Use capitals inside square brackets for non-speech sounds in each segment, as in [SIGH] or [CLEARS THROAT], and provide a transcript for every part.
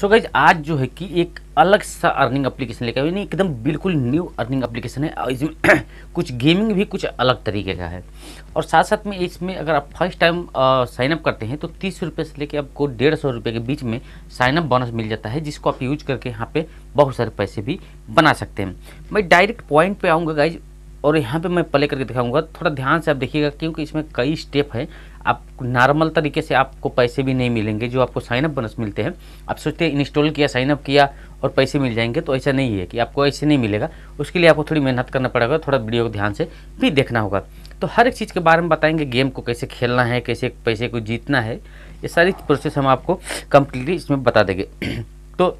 so guys आज जो है कि एक अलग सा अर्निंग एप्लीकेशन लेकर यानी एकदम बिल्कुल न्यू अर्निंग एप्लीकेशन है और इसमें [CLEARS THROAT] कुछ गेमिंग भी कुछ अलग तरीके का है और साथ साथ में इसमें अगर आप फर्स्ट टाइम साइनअप करते हैं तो तीस रुपये से लेकर आपको डेढ़ सौ रुपये के बीच में साइनअप बोनस मिल जाता है जिसको आप यूज करके यहाँ पर बहुत सारे पैसे भी बना सकते हैं मैं डायरेक्ट पॉइंट पर आऊँगा गाइज और यहाँ पर मैं प्ले करके दिखाऊँगा थोड़ा ध्यान से आप देखिएगा क्योंकि इसमें कई स्टेप हैं आप नॉर्मल तरीके से आपको पैसे भी नहीं मिलेंगे जो आपको साइनअप बोनस मिलते हैं आप सोचते हैं इंस्टॉल किया साइनअप किया और पैसे मिल जाएंगे तो ऐसा नहीं है कि आपको ऐसे नहीं मिलेगा उसके लिए आपको थोड़ी मेहनत करना पड़ेगा थोड़ा वीडियो को ध्यान से भी देखना होगा तो हर एक चीज़ के बारे में बताएंगे गेम को कैसे खेलना है कैसे पैसे को जीतना है ये सारी प्रोसेस हम आपको कम्प्लीटली इसमें बता देंगे [CLEARS THROAT] तो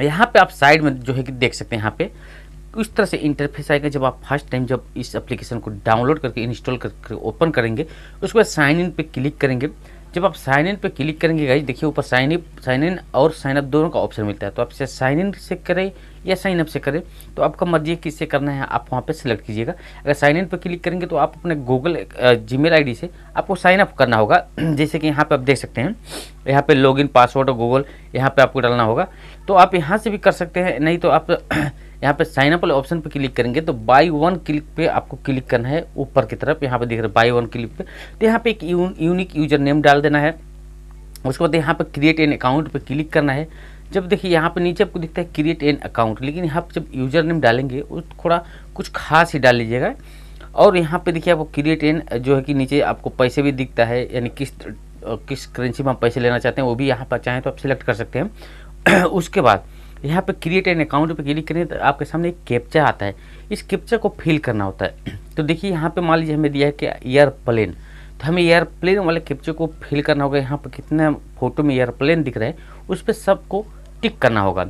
यहाँ पे आप साइड में जो है कि देख सकते हैं यहाँ पे उस तरह से इंटरफेस आएगा जब आप फर्स्ट टाइम जब इस एप्लीकेशन को डाउनलोड करके इंस्टॉल करके ओपन करेंगे उसके बाद साइन इन पे क्लिक करेंगे जब आप साइन इन पे क्लिक करेंगे गाइज देखिए ऊपर साइन इन साइन इन और साइन अप दोनों का ऑप्शन मिलता है तो आप इसे साइन इन से करें या साइन अप से करें तो आपका मर्जी है किससे करना है आप वहाँ पे सिलेक्ट कीजिएगा अगर साइन इन पे क्लिक करेंगे तो आप अपने गूगल जी मेल से आपको साइन अप करना होगा [CLEARS THROAT] जैसे कि यहाँ पर आप देख सकते हैं यहाँ पर लॉग पासवर्ड और गूगल यहाँ पर आपको डालना होगा तो आप यहाँ से भी कर सकते हैं नहीं तो आप [CLEARS THROAT] यहाँ पे साइन अप वाले ऑप्शन पे क्लिक करेंगे तो बाई वन क्लिक पे आपको क्लिक करना है ऊपर की तरफ यहाँ पे देख रहे हैं बाई वन क्लिक पे तो यहाँ पे एक यून, यूनिक यूजर नेम डाल देना है उसके बाद यहाँ पे क्रिएट एन अकाउंट पे क्लिक करना है जब देखिए यहाँ पे नीचे आपको दिखता है क्रिएट एन अकाउंट लेकिन यहाँ पर जब यूजर नेम डालेंगे वो थोड़ा कुछ खास ही डाल लीजिएगा और यहाँ पर देखिए आपको क्रिएट एन जो है कि नीचे आपको पैसे भी दिखता है यानी किस किस करेंसी में पैसे लेना चाहते हैं वो भी यहाँ पर चाहें तो आप सिलेक्ट कर सकते हैं [CLEARS THROAT] उसके बाद यहाँ पे क्रिएट एन अकाउंट पे क्लिक करें तो आपके सामने एक कैप्चा आता है इस कैप्चा को फिल करना होता है [CLEARS THROAT] तो देखिए यहाँ पे मान लीजिए हमें दिया है कि एयरप्लेन तो हमें एयरप्लेन वाले कैप्चे को फिल करना होगा यहाँ पर कितने फोटो में एयरप्लेन दिख रहा है उस पर सबको टिक करना होगा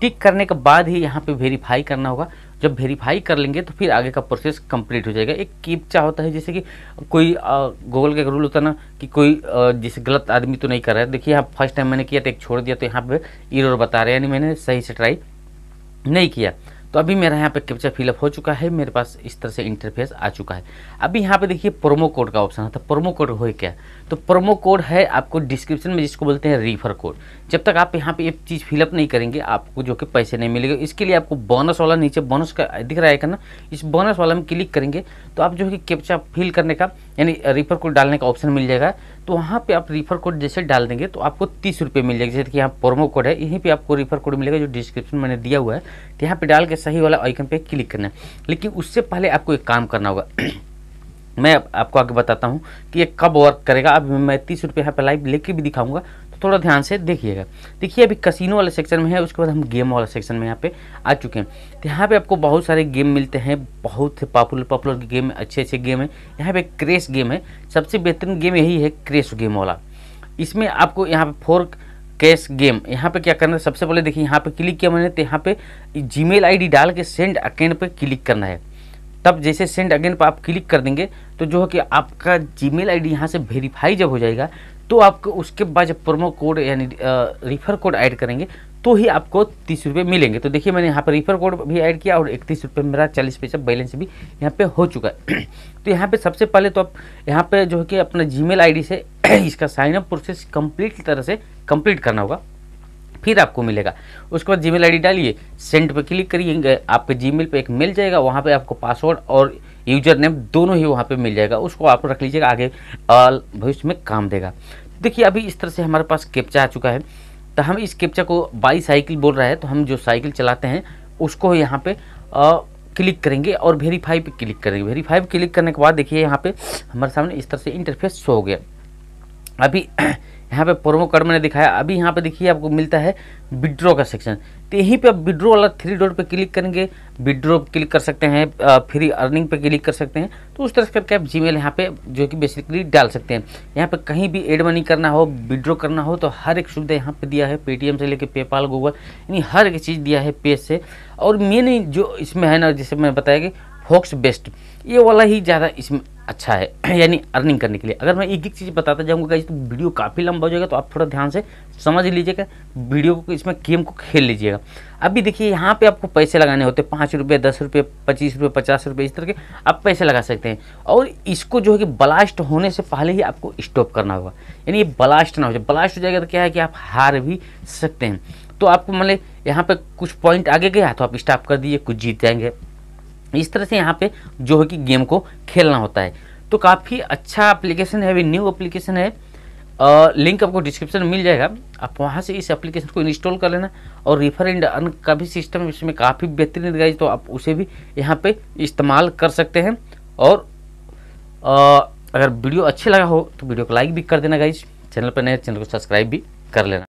टिक करने के बाद ही यहाँ पे वेरीफाई करना होगा जब वेरीफाई कर लेंगे तो फिर आगे का प्रोसेस कंप्लीट हो जाएगा एक कीपचा होता है जैसे कि कोई गूगल का रूल होता है ना कि कोई जैसे गलत आदमी तो नहीं कर रहा है देखिए यहाँ फर्स्ट टाइम मैंने किया तो एक छोड़ दिया तो यहाँ पर ईरो बता रहे हैं यानी मैंने सही से ट्राई नहीं किया तो अभी मेरा यहाँ पे कैप्चर फिलअप हो चुका है मेरे पास इस तरह से इंटरफेस आ चुका है अभी यहाँ पे देखिए प्रोमो कोड का ऑप्शन आता है प्रोमो तो कोड हो क्या तो प्रोमो कोड है आपको डिस्क्रिप्शन में जिसको बोलते हैं रीफर कोड जब तक आप यहाँ पे ये चीज़ फिलअप नहीं करेंगे आपको जो कि पैसे नहीं मिलेगा इसके लिए आपको बोनस वाला नीचे बोनस का दिख रहा है ना इस बोनस वाला में क्लिक करेंगे तो आप जो है कैप्चा फिल करने का यानी रिफर कोड डालने का ऑप्शन मिल जाएगा तो वहाँ पे आप रिफर कोड जैसे डाल देंगे तो आपको तीस रुपये मिल जाएगा जैसे कि यहाँ प्रोमो कोड है यहीं पे आपको रिफर कोड मिलेगा जो डिस्क्रिप्शन मैंने दिया हुआ है तो यहाँ पे डाल के सही वाला आइकन पे क्लिक करना है लेकिन उससे पहले आपको एक काम करना होगा [COUGHS] मैं आपको आगे बताता हूँ कि ये कब वर्क करेगा अब मैं तीस रुपये यहाँ पर लाइव लेके भी दिखाऊंगा थोड़ा ध्यान से देखिएगा देखिए अभी कसिनो वाले सेक्शन में है उसके बाद हम गेम वाला सेक्शन में यहाँ पे आ चुके हैं तो यहाँ पे आपको बहुत सारे गेम मिलते हैं बहुत से पॉपुलर पॉपुलर गेम अच्छे अच्छे गेम है यहाँ पे क्रेश गेम है सबसे बेहतरीन गेम यही है क्रेश गेम वाला इसमें आपको यहाँ पे फोर कैश गेम यहाँ पे क्या करना है सबसे पहले देखिए यहाँ पे क्लिक किया मैंने तो यहाँ पे जीमेल आईडी डाल के सेंड अकेंड पे क्लिक करना है तब जैसे सेंड अगेन पर आप क्लिक कर देंगे तो जो है कि आपका जीमेल आईडी यहाँ से वेरीफाई जब हो जाएगा तो आपको उसके बाद जब प्रोमो कोड यानी रिफर कोड ऐड करेंगे तो ही आपको तीस रुपये मिलेंगे तो देखिए मैंने यहाँ पर रिफर कोड भी ऐड किया और इकतीस रुपये मेरा चालीस पैसा बैलेंस भी यहाँ पे हो चुका है [CLEARS THROAT] तो यहाँ पे सबसे पहले तो आप यहाँ पे जो है कि अपना जी मेल से [CLEARS THROAT] इसका साइनअप प्रोसेस कम्प्लीट तरह से कम्प्लीट करना होगा फिर आपको मिलेगा उसके बाद जी मेल डालिए सेंड पर क्लिक करिए आपके जी पे एक मेल जाएगा वहाँ पर आपको पासवर्ड और यूजर नेम दोनों ही वहाँ पे मिल जाएगा उसको आप रख लीजिएगा आगे भविष्य में काम देगा देखिए अभी इस तरह से हमारे पास कैप्चा आ चुका है तो हम इस कैप्चा को बाई साइकिल बोल रहा है तो हम जो साइकिल चलाते हैं उसको यहाँ पे आ, क्लिक करेंगे और वेरीफाई पे क्लिक करेंगे वेरीफाई पे क्लिक करने के बाद देखिए यहाँ पे हमारे सामने इस तरह से इंटरफेस शो हो गया अभी यहाँ पे प्रोमो कार्ड मैंने दिखाया अभी यहाँ पे देखिए आपको मिलता है विड्रो का सेक्शन तो यहीं पे आप विड्रो वाला थ्री डॉट पे क्लिक करेंगे विड्रो क्लिक कर सकते हैं फ्री अर्निंग पे क्लिक कर सकते हैं तो उस तरह से करके आप जी मेल यहाँ पे जो कि बेसिकली डाल सकते हैं यहाँ पे कहीं भी एड मनी करना हो विड्रो करना हो तो हर एक सुविधा यहाँ पर दिया है पेटीएम से लेकर पेपाल गूगल यानी हर एक चीज़ दिया है पे से और मेन जो इसमें है ना जैसे मैं बताया कि फॉक्स बेस्ट ये वाला ही ज़्यादा इसमें अच्छा है [CLEARS THROAT] यानी अर्निंग करने के लिए अगर मैं एक एक चीज़ बताता जाऊँगा तो वीडियो काफ़ी लंबा हो जाएगा तो आप थोड़ा ध्यान से समझ लीजिएगा वीडियो को इसमें गेम को खेल लीजिएगा अभी देखिए यहाँ पे आपको पैसे लगाने होते हैं पाँच रुपये दस रुपये पच्चीस रुपये पचास रुपये इस तरह के आप पैसे लगा सकते हैं और इसको जो है कि ब्लास्ट होने से पहले ही आपको स्टॉप करना होगा यानी ये ब्लास्ट ना हो जाए ब्लास्ट हो जाएगा तो क्या है कि आप हार भी सकते हैं तो आपको मतलब यहाँ पर कुछ पॉइंट आगे गया तो आप स्टॉप कर दीजिए कुछ जीत जाएंगे इस तरह से यहाँ पे जो है कि गेम को खेलना होता है तो काफ़ी अच्छा एप्लीकेशन है अभी न्यू एप्लीकेशन है आ, लिंक आपको डिस्क्रिप्शन में मिल जाएगा आप वहाँ से इस एप्लीकेशन को इंस्टॉल कर लेना और रिफर एंड अर्न का भी सिस्टम इसमें काफ़ी बेहतरीन गाइज तो आप उसे भी यहाँ पे इस्तेमाल कर सकते हैं और आ, अगर वीडियो अच्छी लगा हो तो वीडियो को लाइक भी कर देना गाइज चैनल पर नए चैनल तो को सब्सक्राइब भी कर लेना